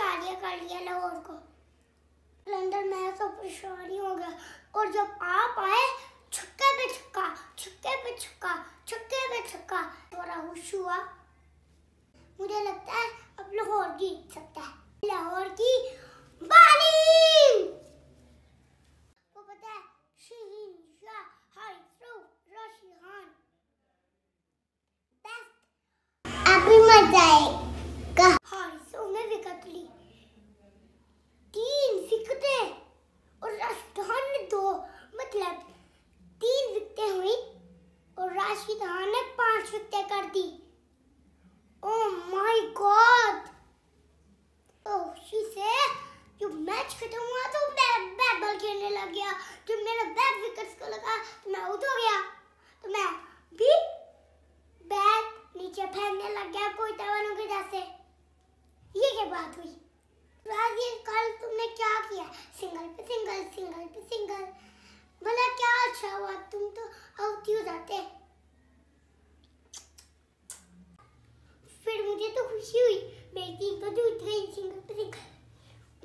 पहुंचा कर लिया लाहौर को लंदन में तो परेशान ही हो गया और जब आप आए छक्के पे छक्का छक्के पे छक्का छक्के पे छक्का थोड़ा खुश हुआ मुझे लगता है अब लाहौर जीत सकता है लाहौर की बारी वो पता है शहीन शाह हाई रशीहान बेस्ट अभी मजा आएगा मतलब तीन विकटें हुई और राशिद खान ने पांच विकटें कर दी ओ माय गॉड तो शी से जो मैच खत्म हुआ तो मैं बैट बॉल खेलने लग गया जो मेरा बैट विकेट्स को लगा तो मैं आउट हो गया तो मैं भी बैट नीचे फेंकने लग गया कोई तवानों के जैसे ये क्या बात हुई राजीव कल तुमने क्या किया सिंगल पे सिंगल सिंगल पे सिंगल भला क्या अच्छा हुआ तुम तो अवती हो जाते फिर मुझे तो खुशी हुई मेरी तो जीत गई सिंगल पे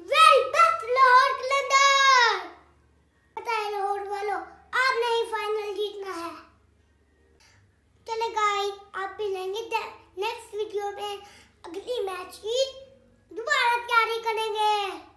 बेस्ट लाहौर कलंदर पता है लाहौर वालों फाइनल जीतना है चले गाइस आप नेक्स्ट वीडियो में अगली मैच की दोबारा तैयारी करेंगे